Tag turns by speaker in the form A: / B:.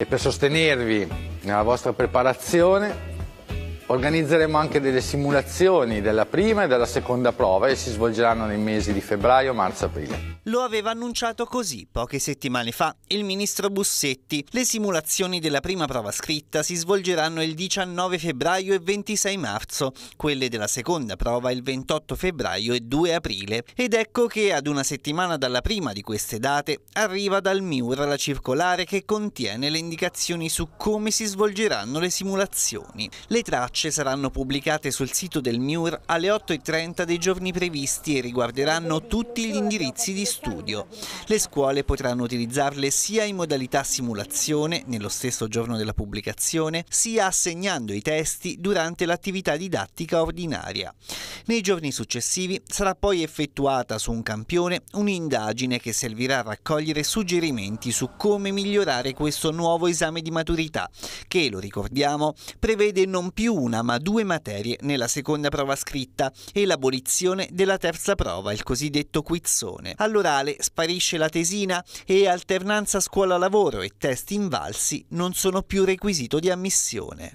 A: E per sostenervi nella vostra preparazione Organizzeremo anche delle simulazioni della prima e della seconda prova e si svolgeranno nei mesi di febbraio, marzo aprile.
B: Lo aveva annunciato così poche settimane fa il ministro Bussetti. Le simulazioni della prima prova scritta si svolgeranno il 19 febbraio e 26 marzo, quelle della seconda prova il 28 febbraio e 2 aprile. Ed ecco che ad una settimana dalla prima di queste date arriva dal MIUR la circolare che contiene le indicazioni su come si svolgeranno le simulazioni. Le tracce tracce saranno pubblicate sul sito del MIUR alle 8.30 dei giorni previsti e riguarderanno tutti gli indirizzi di studio. Le scuole potranno utilizzarle sia in modalità simulazione, nello stesso giorno della pubblicazione, sia assegnando i testi durante l'attività didattica ordinaria. Nei giorni successivi sarà poi effettuata su un campione un'indagine che servirà a raccogliere suggerimenti su come migliorare questo nuovo esame di maturità, che, lo ricordiamo, prevede non più una una ma due materie nella seconda prova scritta e l'abolizione della terza prova, il cosiddetto quizzone. All'orale sparisce la tesina e alternanza scuola-lavoro e test invalsi non sono più requisito di ammissione.